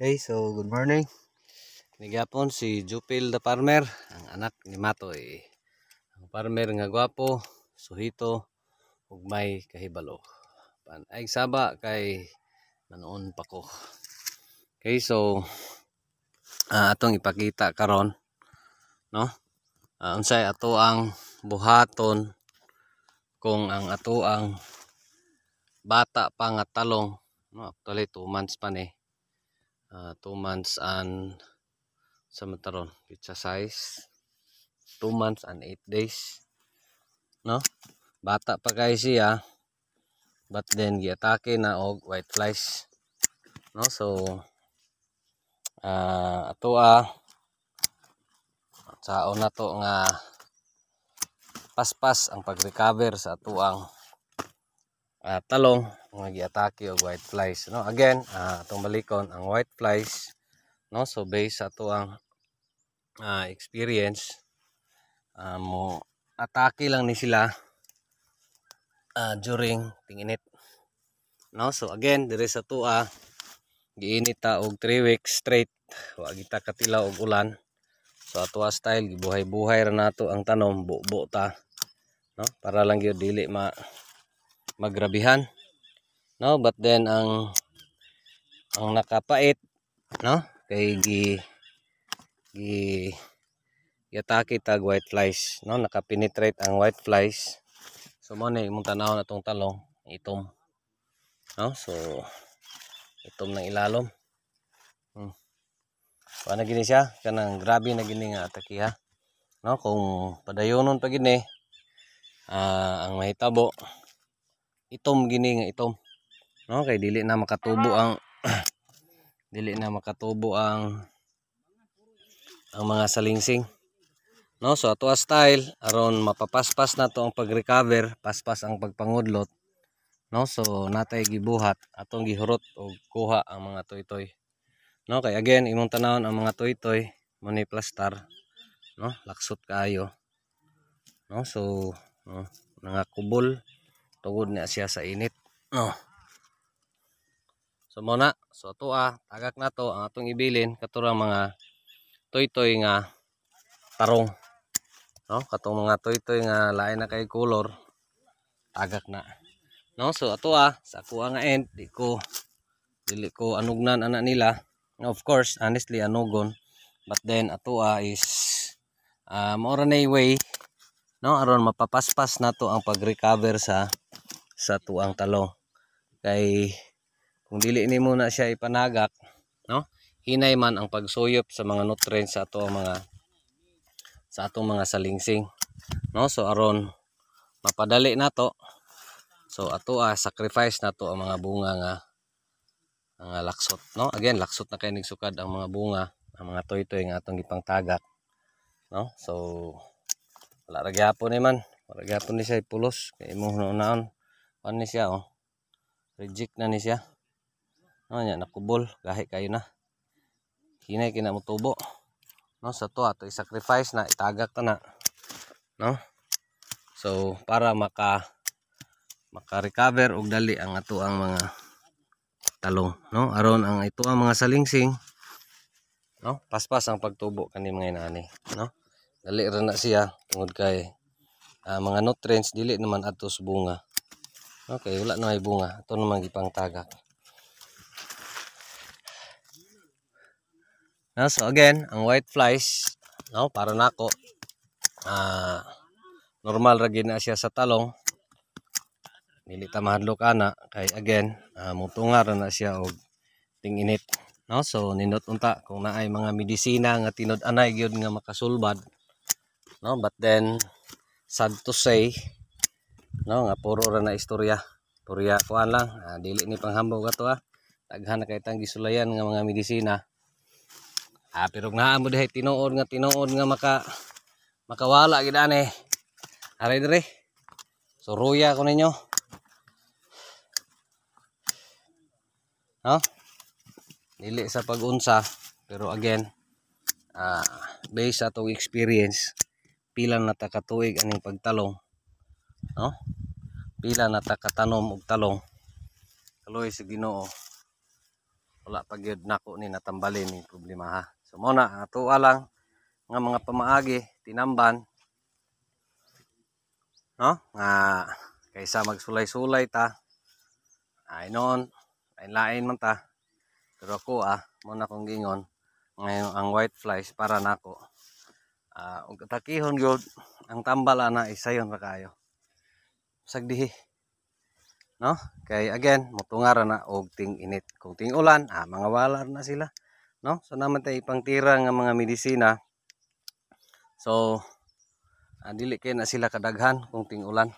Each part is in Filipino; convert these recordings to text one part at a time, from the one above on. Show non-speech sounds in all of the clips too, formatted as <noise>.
Okay, so good morning. Nigapon si Jupil the Farmer, ang anak ni Matoy. Ang farmer nga gwapo, suhito, ug may kahibalo. Pan ay saba kay manoon pa ko. Okay, so uh, atong ipakita karon, no? Uh, unsay ato ang buhaton kung ang ato ang bata pa nga talong, no? Actually 2 months pa ni. Eh uh, ah, 2 months and sa mataron pizza size 2 months and 8 days no bata pa guys siya but then giatake na og white flies no so uh, ato a ah, sao na to nga paspas -pas ang pag-recover sa atuang uh, talong mga giatake og white flies no again uh, ah, atong balikon ang white flies no so based sa to ang uh, experience uh, mo atake lang ni sila uh, during tinginit no so again dire sa tua giinit ta og 3 weeks straight wa gita katila og ulan so atoa style gibuhay-buhay ra nato ang tanom bubo ta no para lang gyud dili ma magrabihan no but then ang ang nakapait no kay gi gi yatake tag white flies no nakapenetrate ang white flies so mo ni imong tanaw na tong talong itom no so itom nang ilalom hmm. pa na gini siya kanang grabe na gini nga atake ha no kung padayonon pa gini uh, ang mahitabo itom gini nga itom Okay, dili na makatubo ang <clears throat> dili na makatubo ang ang mga salingsing. No, so ato style aron mapapaspas na to ang pag-recover, paspas ang pagpangudlot. No, so natay gibuhat atong gihurot og kuha ang mga toytoy. No, kay again imong tanawon ang mga toytoy mo ni plastar. No, laksot kaayo. No, so no, nangakubol tugod na siya sa init. No. So muna, so ato ah, tagak na to ang atong ibilin katurang mga toy-toy nga tarong. No, katong mga toy-toy nga lain na kay color, tagak na. No, so ato ah, sa kuha nga end di ko dili ko anugnan ana nila. Of course, honestly anugon, but then ato ah is uh, ah, more na way no aron mapapaspas na to ang pag-recover sa sa tuang talong kay kung dili ni muna siya ipanagak no hinay man ang pagsuyop sa mga nutrients sa ato mga sa atong mga salingsing no so aron mapadali nato so ato ah, sacrifice nato ang mga bunga nga ang laksot no again laksot na kay sukad ang mga bunga ang mga toy nga atong gipangtagak no so wala ra gyapon ni man wala gyapon ni siya pulos kay imong naon pan ni siya oh reject na ni siya no nya nakubol gahi kayo na kinay kina mutubo no sa to ato i-sacrifice na itagak ta na no so para maka maka-recover og dali ang ato ang mga talong no aron ang ito ang mga salingsing no paspas ang pagtubo kani mga inani no dali ra na siya tungod kay uh, mga nutrients dili naman ato sa bunga okay wala na may bunga ato naman gipang tagak No, ah, so again, ang white flies, no, para nako uh, normal ra gid na siya sa talong. Dili ta mahadlok ana kay again, uh, ah, mutungar na siya og tinginit, no? So nindot unta kung naay mga medisina nga tinud-anay gyud nga makasulbad, no? But then sad to say, no, nga puro ra na istorya. Purya kuan lang, ah, dili ni panghambog ato ah. Daghan na kay tang gisulayan nga mga medisina. Ah, pero nga mo dihay tinuod nga tinuod nga maka makawala gid ani. Ari dire. Suruya ko ninyo. No? Dili sa pag-unsa, pero again, ah, based sa atong experience, pila na ta katuig aning pagtalong. No? Pila na ta katanom og talong. Kaloy sa Ginoo. Wala pa gyud nako ni natambalin ni problema ha. So muna, ato ah, alang nga mga pamaagi, tinamban. No? Nga kaysa magsulay-sulay ta. Ay noon, lain-lain man ta. Pero ako ah, muna kong gingon ngayon ang white flies para nako. Na uh, takihon gyud ang tambala na isayon eh, ra kayo. Sagdihi. No? Kay again, mutungar na og ting init. Kung ting ulan, ah, mga walar na sila no so naman tay pangtira nga mga medisina so uh, dili kay na sila kadaghan kung ting ulan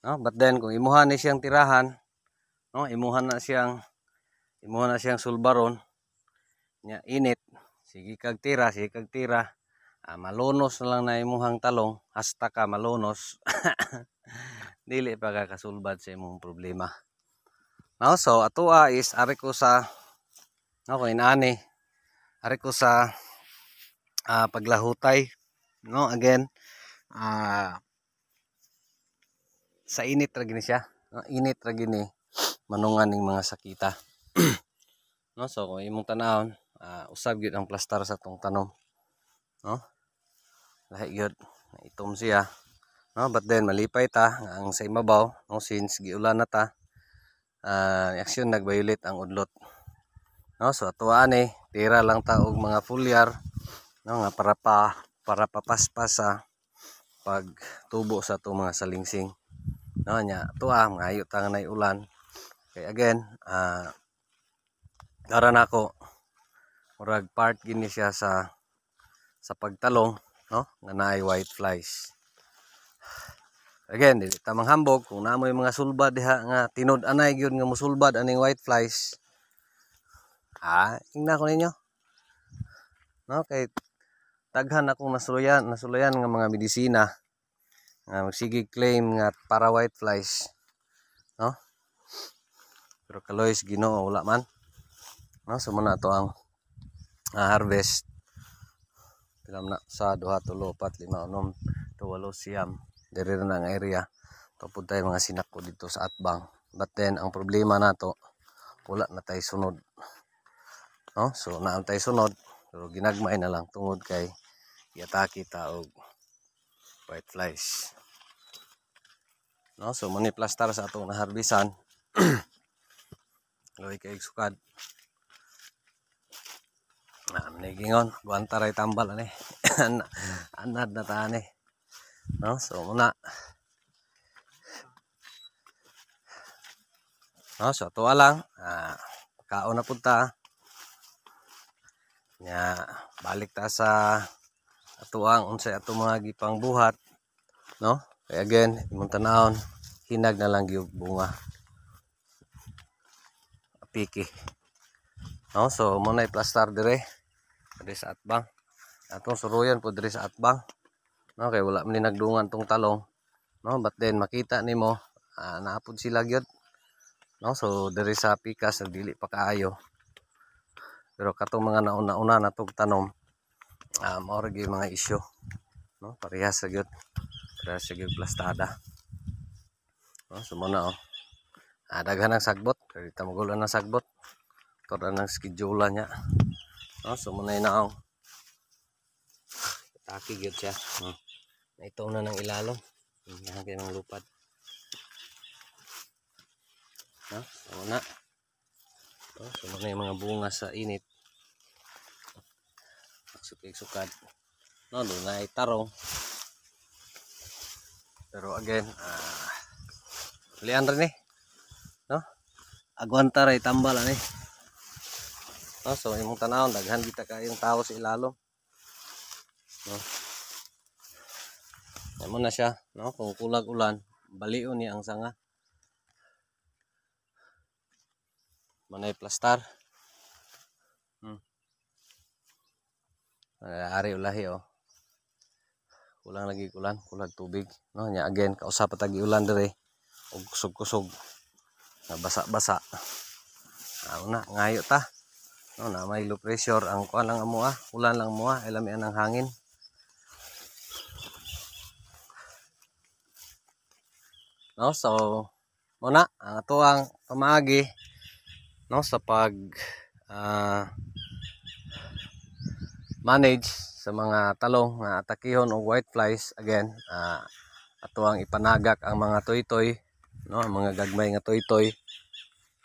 no but then kung imuhan ni siyang tirahan no imuhan na siyang imuhan na siyang sulbaron nya init sige kag tira sige kag tira ah, malunos na lang na imuhang talong hasta ka malunos <laughs> dili pa ka sa imong problema no so atoa is ari ko sa no kung ani Ari ko sa uh, paglahutay. No, again, uh, sa init ra gini siya. No, init ra gini manungan ning mga sakita. <clears throat> no, so kung imong tanawon, uh, ah, usab gyud ang plaster sa tong tanom. No? Lahi gyud itom siya. No, but then malipay ta ang sa imabaw, no since giulan na ta. Uh, aksyon nag ang udlot. No, so atuan ni eh, tira lang taog mga foliar no, nga para pa para papaspas sa pagtubo sa to mga salingsing no nya to nga ayo ta nga ulan kay again ah uh, nako murag part gini siya sa sa pagtalong no nga naay white flies again dili ta manghambog kung namoy mga sulbad diha nga tinud anay gyud nga mosulbad aning white flies Ha? Ah, Ingna ko ninyo. No, kay daghan akong nasuluyan, nasuluyan ng mga medisina nga ah, magsige claim nga para white flies. No? Pero kaloys Ginoo wala man. No, so muna to ang uh, harvest. Pilam na sa duha tulo pat lima unom siyam. Dere na ang area. Tapos tayo mga sinak ko dito sa Atbang. But then ang problema nato wala na tayo sunod no so naantay sunod pero ginagmay na lang tungod kay iatake ta og whiteflies no so mani plaster sa atong naharbisan loy <clears throat> kay sukad na ah, manigingon guwanta ray tambal ani <clears throat> anad na ta ani no so muna no so to lang ah, kaon na punta ah nya balik ta sa atuang unsay ato mga gipang buhat no kay again imong tanawon hinag na lang gyud bunga apiki no so mo na i-plaster dire dire sa atbang atong suruyan po dire sa atbang no kay wala man nagdungan tong talong no but then makita nimo uh, ah, naapod sila gyud no so dire sa pikas na dili pa kaayo pero katong mga nauna-una na tog tanom uh, mao gyud mga isyo no parehas sa gyud parehas sa gyud plastada no sumo na oh ah, daghan ang sagbot kay tamagulan ang sagbot kada nang schedule nya no sumo na inaong oh. taki gyud siya no naitaw na ng ilalom hindi kay ng lupad no sumo na Oh, so na mga bunga sa init. Sukik-sukad. No, doon na itarong. Pero again, ah, lian rin eh. No? Aguanta rin tambalan eh. No, so imong tanawon daghan kita kayong tao sa ilalom. No. Yan mo na siya, no? Kung kulag ulan, balion ni ang sanga. manay plastar hmm. ari ulahi oh kulang lagi kulang kulang tubig no nya again kausap pa tagi ulan dire og kusog kusog nabasa-basa Ako na, ngayo ta. No, na may low pressure ang kuan lang amo ah, ulan lang mo ah, ilamian ang hangin. No, so muna ang ato ang pamaagi no sa pag uh, manage sa mga talong nga atakihon o flies again uh, ah, ato ang ipanagak ang mga toytoy -toy, no ang mga gagmay nga toytoy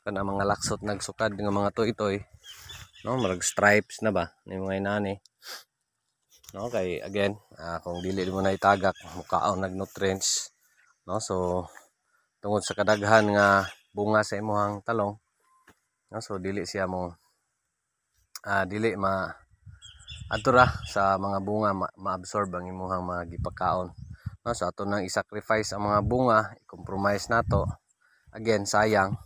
kana mga laksot nagsukad nga mga toytoy -toy, no marag stripes na ba ni mga inani no kay again uh, kung dili mo na itagak mukaaw nagnutrients no so tungod sa kadaghan nga bunga sa imong talong no? so dili siya mo uh, dili ma atura sa mga bunga ma maabsorb ang imuhang mga gipakaon no? so ato nang i-sacrifice ang mga bunga i-compromise nato again sayang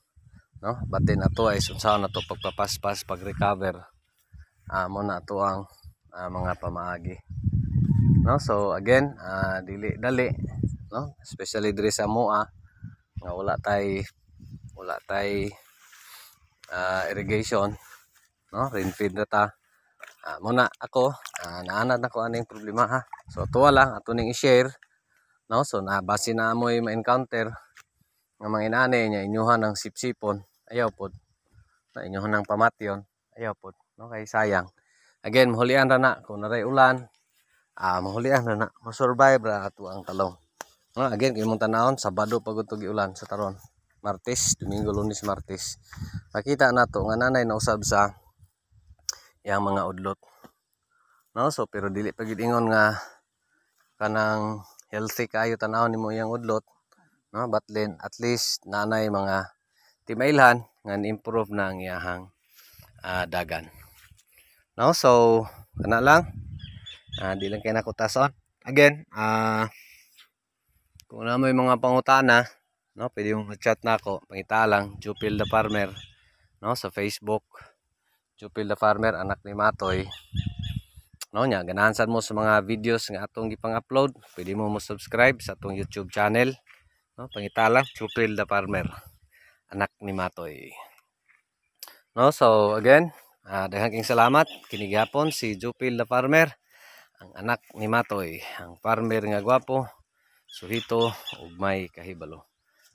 no batin ato ay sunsaon nato pagpapaspas pag recover uh, ah, mo na ato ang uh, mga pamaagi no so again uh, dili dali no especially diri sa moa nga wala tay wala tay uh, irrigation no rain feed na ta uh, muna ako uh, naanad na ko ano yung problema ha so tuwa lang ato ning i-share no so nabasi na mo ma-encounter ng mga inanay niya inyuhan ng sipsipon ayaw pod na inyuhan ng pamatyon ayaw pod no kay sayang again mahulian ra na kung naray ulan ah uh, mahulian ra na masurvive ra ato ang talong no again kay mong tanahon sabado pagod to giulan sa taron Martes, Domingo, Lunes, Martes. Makita nato to nga nanay na usab sa yang mga udlot. No, so pero dili pa ingon nga kanang healthy kayo tanaw nimo yang udlot. No, But then, at least nanay mga timailhan nga improve na ang iyahang uh, dagan. No, so kana lang uh, di lang kay nakutason. Again, ah uh, kung na ano may mga pangutana, no pwede yung chat na ako pangitalang Jupil the Farmer no sa Facebook Jupil the Farmer anak ni Matoy no nya ganahan sad mo sa mga videos nga atong gipang-upload pwede mo mo subscribe sa atong YouTube channel no pangitalang Jupil the Farmer anak ni Matoy no so again uh, ah, dahang king salamat kinigapon si Jupil the Farmer ang anak ni Matoy ang farmer nga gwapo suhito ug may kahibalo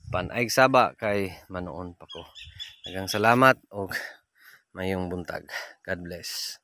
panaig saba kay manoon pa ko. Nagang salamat og mayong buntag. God bless.